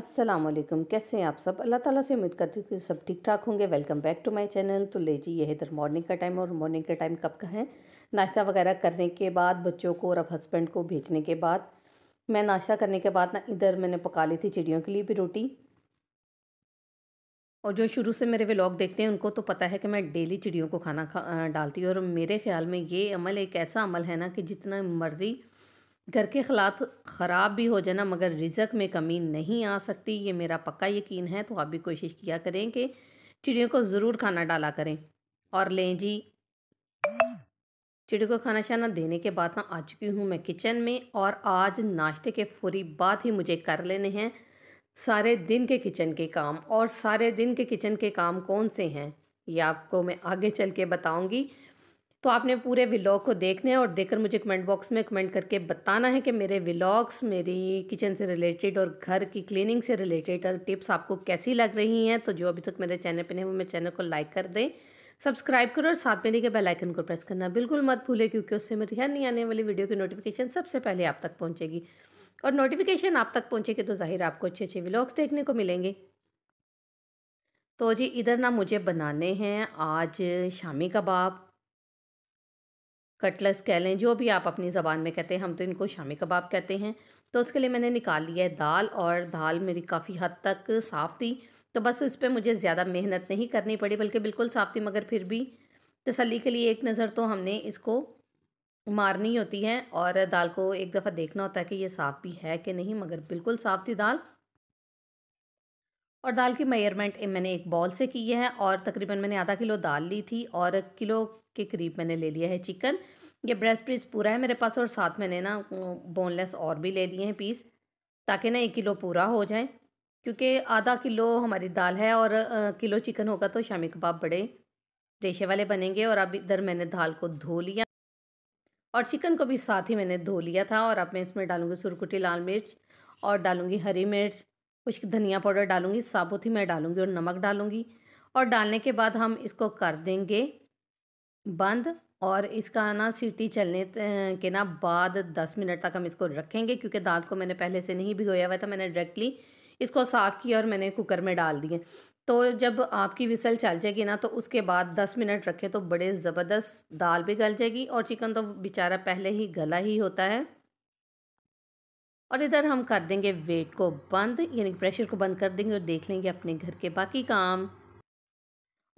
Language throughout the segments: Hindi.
अस्सलाम वालेकुम कैसे हैं आप सब अल्लाह ताला से उम्मीद करती हूँ कि सब ठीक ठाक होंगे welcome back to my channel तो ले जी यह इधर मॉर्निंग का टाइम और मॉर्निंग का टाइम कब का है नाश्ता वगैरह करने के बाद बच्चों को और अब हस्बैंड को भेजने के बाद मैं नाश्ता करने के बाद ना इधर मैंने पका ली थी चिड़ियों के लिए भी रोटी और जो शुरू से मेरे व्लॉग देखते हैं उनको तो पता है कि मैं डेली चिड़ियों को खाना खा डालती हूँ और मेरे ख्याल में ये अमल एक ऐसा अमल है ना कि जितना मर्ज़ी घर के हालात ख़राब भी हो जाए ना मगर रिज़क में कमी नहीं आ सकती ये मेरा पक्का यकीन है तो आप भी कोशिश किया करें कि चिड़ियों को ज़रूर खाना डाला करें और लें जी चिड़ियों को खाना शाना देने के बाद ना आ चुकी हूँ मैं किचन में और आज नाश्ते के फौरी बाद ही मुझे कर लेने हैं सारे दिन के किचन के काम और सारे दिन के किचन के काम कौन से हैं ये आपको मैं आगे चल के बताऊँगी तो आपने पूरे व्लॉग को देखने है और देखकर मुझे कमेंट बॉक्स में कमेंट करके बताना है कि मेरे व्लॉग्स मेरी किचन से रिलेटेड और घर की क्लीनिंग से रिलेटेड टिप्स आपको कैसी लग रही हैं तो जो अभी तक मेरे चैनल पर नहीं वो मेरे चैनल को लाइक कर दें सब्सक्राइब करो और साथ में देखिए बेल आइकन को प्रेस करना बिल्कुल मत भूलें क्योंकि उससे मेरी हर नहीं आने वाली वीडियो की नोटिफिकेशन सबसे पहले आप तक पहुँचेगी और नोटिफिकेशन आप तक पहुँचेगी तो ज़ाहिर आपको अच्छे अच्छे व्लॉग्स देखने को मिलेंगे तो जी इधर ना मुझे बनाने हैं आज शामी कबाब कटलेस कह लें जो भी आप अपनी ज़बान में कहते हैं हम तो इनको शामी कबाब कहते हैं तो उसके लिए मैंने निकाल लिया है दाल और दाल मेरी काफ़ी हद तक साफ़ थी तो बस इस पर मुझे ज़्यादा मेहनत नहीं करनी पड़ी बल्कि बिल्कुल साफ़ थी मगर फिर भी तसली के लिए एक नज़र तो हमने इसको मारनी होती है और दाल को एक दफ़ा देखना होता है कि ये साफ़ भी है कि नहीं मगर बिल्कुल साफ़ थी दाल और दाल की मेयरमेंट मैंने एक बॉल से की है और तकरीबन मैंने आधा किलो दाल ली थी और किलो के करीब मैंने ले लिया है चिकन ये ब्रेस्ट पीस पूरा है मेरे पास और साथ मैंने ना बोनलेस और भी ले लिए हैं पीस ताकि ना एक किलो पूरा हो जाए क्योंकि आधा किलो हमारी दाल है और किलो चिकन होगा तो शामी कबाब बड़े रेशे वाले बनेंगे और अब इधर मैंने दाल को धो लिया और चिकन को भी साथ ही मैंने धो लिया था और अब मैं इसमें डालूँगी सुरकुटी लाल मिर्च और डालूँगी हरी मिर्च कुछ धनिया पाउडर डालूंगी साबुत ही मैं डालूंगी और नमक डालूंगी और डालने के बाद हम इसको कर देंगे बंद और इसका ना सीटी चलने के ना बाद दस मिनट तक हम इसको रखेंगे क्योंकि दाल को मैंने पहले से नहीं भिगोया हुआ था मैंने डायरेक्टली इसको साफ़ किया और मैंने कुकर में डाल दिए तो जब आपकी विसल चल जाएगी ना तो उसके बाद दस मिनट रखे तो बड़े ज़बरदस्त दाल भी गल जाएगी और चिकन तो बेचारा पहले ही गला ही होता है और इधर हम कर देंगे वेट को बंद यानी प्रेशर को बंद कर देंगे और देख लेंगे अपने घर के बाकी काम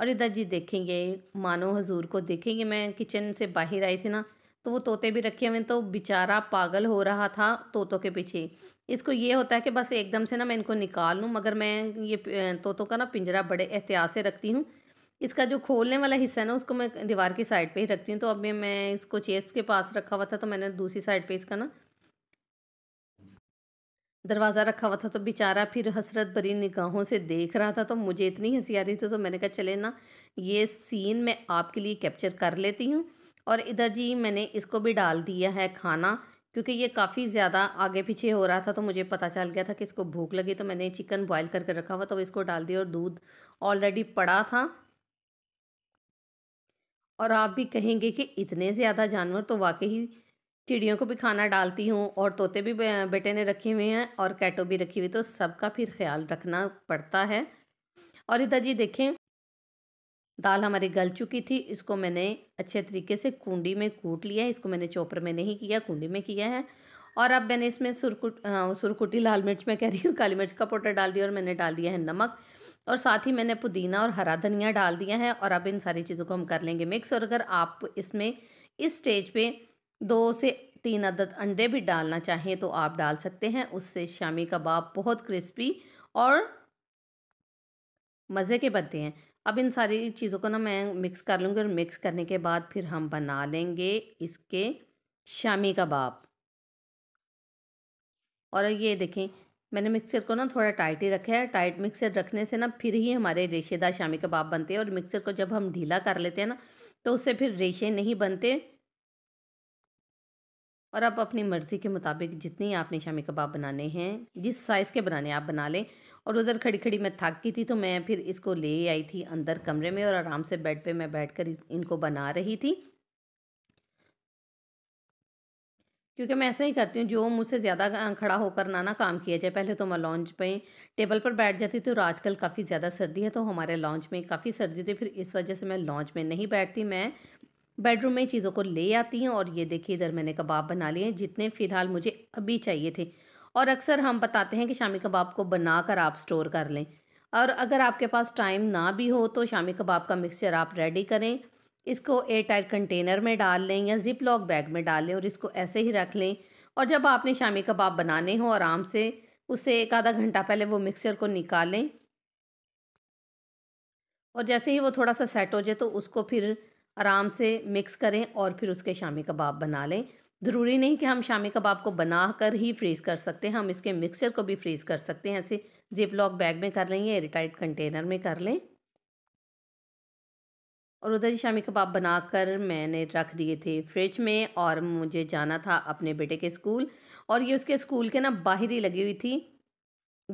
और इधर जी देखेंगे मानो हजूर को देखेंगे मैं किचन से बाहर आई थी ना तो वो तोते भी रखे हुए तो बेचारा पागल हो रहा था तोतों के पीछे इसको ये होता है कि बस एकदम से ना मैं इनको निकाल लूँ मगर मैं ये तोतों का ना पिंजरा बड़े एहतियात से रखती हूँ इसका जो खोलने वाला हिस्सा है ना उसको मैं दीवार की साइड पे ही रखती हूँ तो अभी मैं इसको चेस्ट के पास रखा हुआ था तो मैंने दूसरी साइड पे इसका ना दरवाज़ा रखा हुआ था तो बेचारा फिर हसरत भरी निगाहों से देख रहा था तो मुझे इतनी हंसी आ रही थी तो मैंने कहा चले ना ये सीन मैं आपके लिए कैप्चर कर लेती हूँ और इधर जी मैंने इसको भी डाल दिया है खाना क्योंकि ये काफ़ी ज़्यादा आगे पीछे हो रहा था तो मुझे पता चल गया था कि इसको भूख लगी तो मैंने चिकन बॉयल करके रखा हुआ तो इसको डाल दिया और दूध ऑलरेडी पड़ा था और आप भी कहेंगे कि इतने ज़्यादा जानवर तो वाकई चिड़ियों को भी खाना डालती हूँ और तोते भी बेटे ने रखे हुए हैं और कैटो भी रखी हुई तो सबका फिर ख्याल रखना पड़ता है और इधर जी देखें दाल हमारी गल चुकी थी इसको मैंने अच्छे तरीके से कुंडी में कूट लिया इसको मैंने चोपर में नहीं किया कुंडी में किया है और अब मैंने इसमें सुरकुट सुरकुटी लाल मिर्च मैं कह रही हूँ काली मिर्च का पाउडर डाल दिया और मैंने डाल दिया है नमक और साथ ही मैंने पुदीना और हरा धनिया डाल दिया है और अब इन सारी चीज़ों को हम कर लेंगे मिक्स और अगर आप इसमें इस स्टेज पर दो से तीन अदद अंडे भी डालना चाहें तो आप डाल सकते हैं उससे शामी कबाब बहुत क्रिस्पी और मज़े के बनते हैं अब इन सारी चीज़ों को ना मैं मिक्स कर लूँगी और मिक्स करने के बाद फिर हम बना लेंगे इसके शामी कबाब और ये देखें मैंने मिक्सर को ना थोड़ा टाइट ही रखा है टाइट मिक्सर रखने से ना फिर ही हमारे रेशेदार शामी कबाब बनते हैं और मिक्सर को जब हम ढीला कर लेते हैं ना तो उससे फिर रेशे नहीं बनते और आप अपनी मर्ज़ी के मुताबिक जितनी आपने शामी कबाब बनाने हैं जिस साइज़ के बनाने आप बना लें और उधर खड़ी खड़ी मैं थक गई थी तो मैं फिर इसको ले आई थी अंदर कमरे में और आराम से बेड पे मैं बैठकर इनको बना रही थी क्योंकि मैं ऐसा ही करती हूँ जो मुझसे ज़्यादा खड़ा होकर ना ना काम किया जाए पहले तो मैं लॉन्च पे टेबल पर बैठ जाती थी और आजकल काफ़ी ज़्यादा सर्दी है तो हमारे लॉन्च में काफ़ी सर्दी थी फिर इस वजह से मैं लॉन्च में नहीं बैठती मैं बेडरूम में चीज़ों को ले आती हैं और ये देखिए इधर मैंने कबाब बना लिए हैं जितने फ़िलहाल मुझे अभी चाहिए थे और अक्सर हम बताते हैं कि शामी कबाब को बना कर आप स्टोर कर लें और अगर आपके पास टाइम ना भी हो तो शामी कबाब का मिक्सचर आप रेडी करें इसको एयर टाइट कंटेनर में डाल लें या जिप लॉक बैग में डाल लें और इसको ऐसे ही रख लें और जब आपने शामी कबाब बनाने हो आराम से उससे एक आधा घंटा पहले वो मिक्सचर को निकालें और जैसे ही वो थोड़ा सा सेट हो जाए तो उसको फिर आराम से मिक्स करें और फिर उसके शामी कबाब बना लें ज़रूरी नहीं कि हम शामी कबाब को बना कर ही फ्रीज़ कर सकते हैं हम इसके मिक्सचर को भी फ्रीज़ कर सकते हैं ऐसे जिप लॉक बैग में कर लें या एयरटाइट कंटेनर में कर लें और उधर शामी कबाब बनाकर मैंने रख दिए थे फ्रिज में और मुझे जाना था अपने बेटे के स्कूल और ये उसके स्कूल के ना बाहर ही लगी हुई थी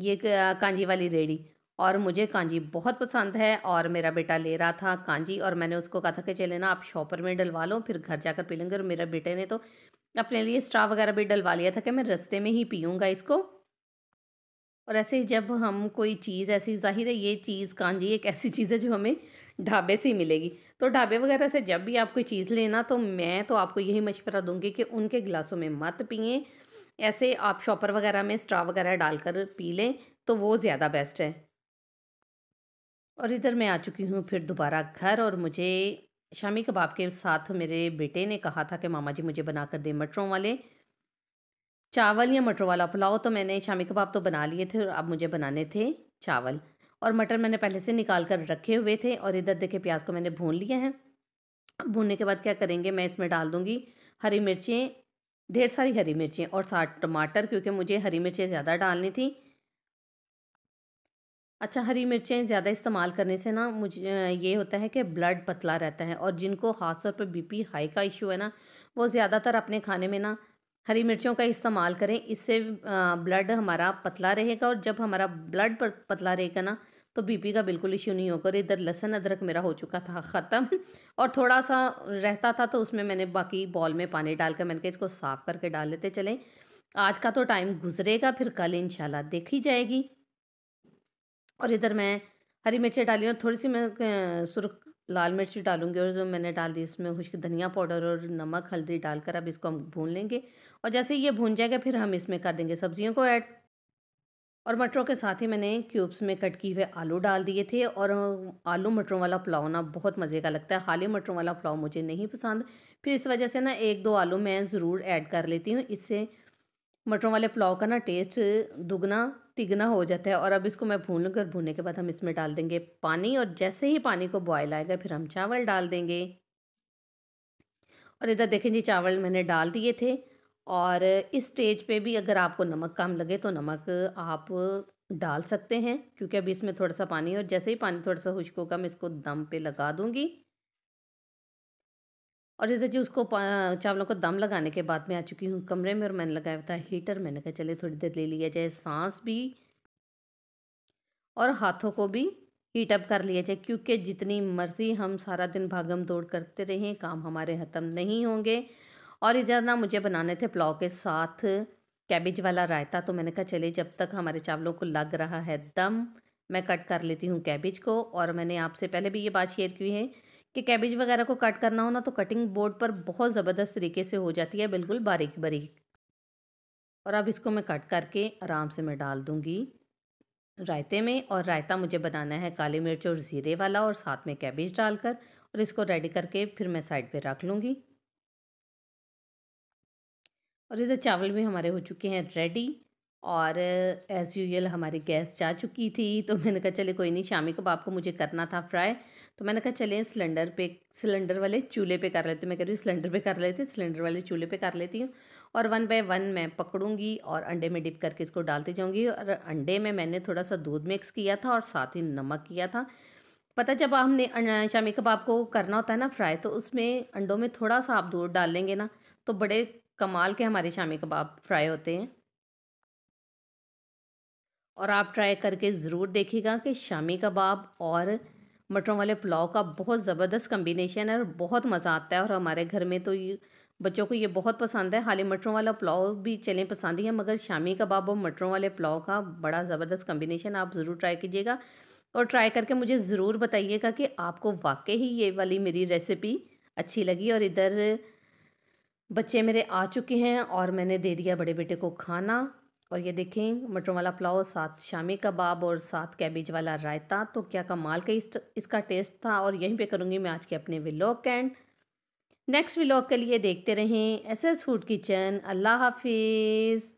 ये कांजी वाली रेडी और मुझे कांजी बहुत पसंद है और मेरा बेटा ले रहा था कांजी और मैंने उसको कहा था कि चले ना आप शॉपर में डलवा लो फिर घर जाकर पी लेंगे और मेरे बेटे ने तो अपने लिए स्ट्रा वगैरह भी डलवा लिया था कि मैं रस्ते में ही पीऊँगा इसको और ऐसे ही जब हम कोई चीज़ ऐसी जाहिर है ये चीज़ कांजी एक ऐसी चीज़ है जो हमें ढाबे से ही मिलेगी तो ढाबे वगैरह से जब भी आप कोई चीज़ लेना तो मैं तो आपको यही मशवरा दूंगी कि उनके गिलासों में मत पिए ऐसे आप शॉपर वगैरह में स्ट्रा वगैरह डालकर पी लें तो वो ज़्यादा बेस्ट है और इधर मैं आ चुकी हूँ फिर दोबारा घर और मुझे शामी कबाब के साथ मेरे बेटे ने कहा था कि मामा जी मुझे बना कर दें मटरों वाले चावल या मटरों वाला पुलाव तो मैंने शामी कबाब तो बना लिए थे और अब मुझे बनाने थे चावल और मटर मैंने पहले से निकाल कर रखे हुए थे और इधर देखे प्याज को मैंने भून लिया है भूनने के बाद क्या करेंगे मैं इसमें डाल दूँगी हरी मिर्चें ढेर सारी हरी मिर्चें और साथ टमाटर क्योंकि मुझे हरी मिर्चें ज़्यादा डालनी थी अच्छा हरी मिर्चें ज़्यादा इस्तेमाल करने से ना मुझे ये होता है कि ब्लड पतला रहता है और जिनको ख़ास तौर पर बीपी हाई का इशू है ना वो ज़्यादातर अपने खाने में ना हरी मिर्चों का इस्तेमाल करें इससे ब्लड हमारा पतला रहेगा और जब हमारा ब्लड पतला रहेगा ना तो बीपी का बिल्कुल इशू नहीं होगा और इधर लहसन अदरक मेरा हो चुका था ख़त्म और थोड़ा सा रहता था तो उसमें मैंने बाकी बॉल में पानी डालकर मैंने कहा इसको साफ़ करके डाल लेते चलें आज का तो टाइम गुजरेगा फिर कल इंशाल्लाह देखी जाएगी और इधर मैं हरी मिर्चें डाली और थोड़ी सी मैं सुरख लाल मिर्च भी डालूंगी और जो मैंने डाल दी इसमें खुश्क धनिया पाउडर और नमक हल्दी डालकर अब इसको हम भून लेंगे और जैसे ये भून जाएगा फिर हम इसमें कर देंगे सब्जियों को ऐड और मटरों के साथ ही मैंने क्यूब्स में कट किए हुए आलू डाल दिए थे और आलू मटरों वाला पुलाव ना बहुत मज़े का लगता है खाली मटरों वाला पुलाव मुझे नहीं पसंद फिर इस वजह से ना एक दो आलू मैं ज़रूर ऐड कर लेती हूँ इससे मटरों वाले पुलाव का ना टेस्ट दुगना तिगना हो जाता है और अब इसको मैं भून लूँगी और भूनने के बाद हम इसमें डाल देंगे पानी और जैसे ही पानी को बॉयल आएगा फिर हम चावल डाल देंगे और इधर देखें जी चावल मैंने डाल दिए थे और इस स्टेज पे भी अगर आपको नमक कम लगे तो नमक आप डाल सकते हैं क्योंकि अभी इसमें थोड़ा सा पानी और जैसे ही पानी थोड़ा सा खुश्क होगा मैं इसको दम पे लगा दूँगी और इधर जो उसको चावलों को दम लगाने के बाद मैं आ चुकी हूँ कमरे में और मैंने लगाया हुआ था हीटर मैंने कहा चले थोड़ी देर ले लिया जाए सांस भी और हाथों को भी हीट अप कर लिया जाए क्योंकि जितनी मर्ज़ी हम सारा दिन भागम दौड़ करते रहें काम हमारे ख़त्म नहीं होंगे और इधर ना मुझे बनाने थे पुलाव के साथ कैबिज वाला रायता तो मैंने कहा चले जब तक हमारे चावलों को लग रहा है दम मैं कट कर लेती हूँ कैबिज को और मैंने आपसे पहले भी ये बात शेयर की है कि कैबेज वगैरह को कट करना हो ना तो कटिंग बोर्ड पर बहुत ज़बरदस्त तरीके से हो जाती है बिल्कुल बारीक बारीक और अब इसको मैं कट करके आराम से मैं डाल दूँगी रायते में और रायता मुझे बनाना है काली मिर्च और ज़ीरे वाला और साथ में कैबेज डालकर और इसको रेडी करके फिर मैं साइड पर रख लूँगी और इधर चावल भी हमारे हो चुके हैं रेडी और एज़ यूजल हमारी गैस जा चुकी थी तो मैंने कहा चले कोई नहीं शामी कबाब को आपको मुझे करना था फ्राई तो मैंने कहा चलें सिलेंडर पे सिलेंडर वाले चूल्हे पे कर लेते मैं कह रही हूँ सिलेंडर पे कर लेते सिलेंडर वाले चूल्हे पे कर लेती हूँ और वन बाय वन मैं पकड़ूंगी और अंडे में डिप करके इसको डालती जाऊँगी और अंडे में मैंने थोड़ा सा दूध मिक्स किया था और साथ ही नमक किया था पता जब हमने शामी कबाब को करना होता है ना फ्राई तो उसमें अंडों में थोड़ा सा आप दूध डाल लेंगे ना तो बड़े कमाल के हमारे शामी कबाब फ्राई होते हैं और आप ट्राई करके ज़रूर देखिएगा कि शामी कबाब और मटरों वाले पुलाव का बहुत ज़बरदस्त कम्बिनेशन है और बहुत मज़ा आता है और हमारे घर में तो ये बच्चों को ये बहुत पसंद है हाली मटरों वाला पुलाव भी चलें पसंद ही है मगर शामी कबाब और मटरों वाले पुलाव का बड़ा ज़बरदस्त कम्बिनेशन आप ज़रूर ट्राई कीजिएगा और ट्राई करके मुझे ज़रूर बताइएगा कि आपको वाकई ही ये वाली मेरी रेसिपी अच्छी लगी और इधर बच्चे मेरे आ चुके हैं और मैंने दे दिया बड़े बेटे को खाना और ये देखें मटरों वाला पुलाव साथ शामी कबाब और साथ कैबिज वाला रायता तो क्या कमाल का इसका टेस्ट था और यहीं पे करूँगी मैं आज के अपने व्लॉग एंड नेक्स्ट व्लॉग के लिए देखते रहें एस एस फूड किचन अल्लाह हाफिज़